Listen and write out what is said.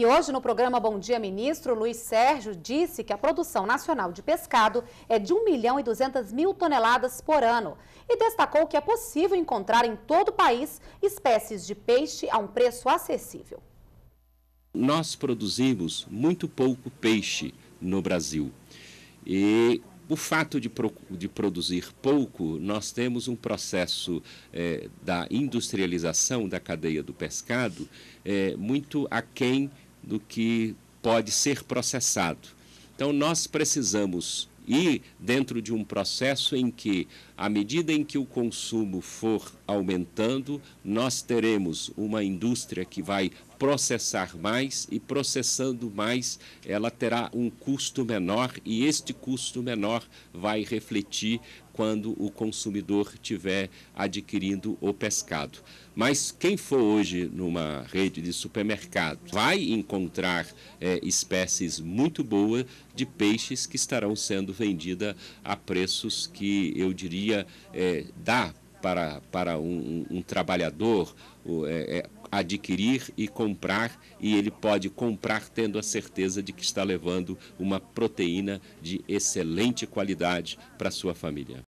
E hoje, no programa Bom Dia Ministro, Luiz Sérgio disse que a produção nacional de pescado é de 1 milhão e 200 mil toneladas por ano e destacou que é possível encontrar em todo o país espécies de peixe a um preço acessível. Nós produzimos muito pouco peixe no Brasil. E o fato de, de, produzir pouco, nós temos um processo eh, da industrialização da cadeia do pescado eh, muito aquém do que pode ser processado. Então, nós precisamos ir dentro de um processo em que, à medida em que o consumo for aumentando, nós teremos uma indústria que vai processar mais e, processando mais, ela terá um custo menor e este custo menor vai refletir quando o consumidor tiver adquirindo o pescado. Mas quem for hoje numa rede de supermercado vai encontrar é, espécies muito boas de peixes que estarão sendo vendidas a preços que eu diria é, dá para, para um, um, trabalhador é, é, adquirir e comprar, e ele pode comprar tendo a certeza de que está levando uma proteína de excelente qualidade para sua família.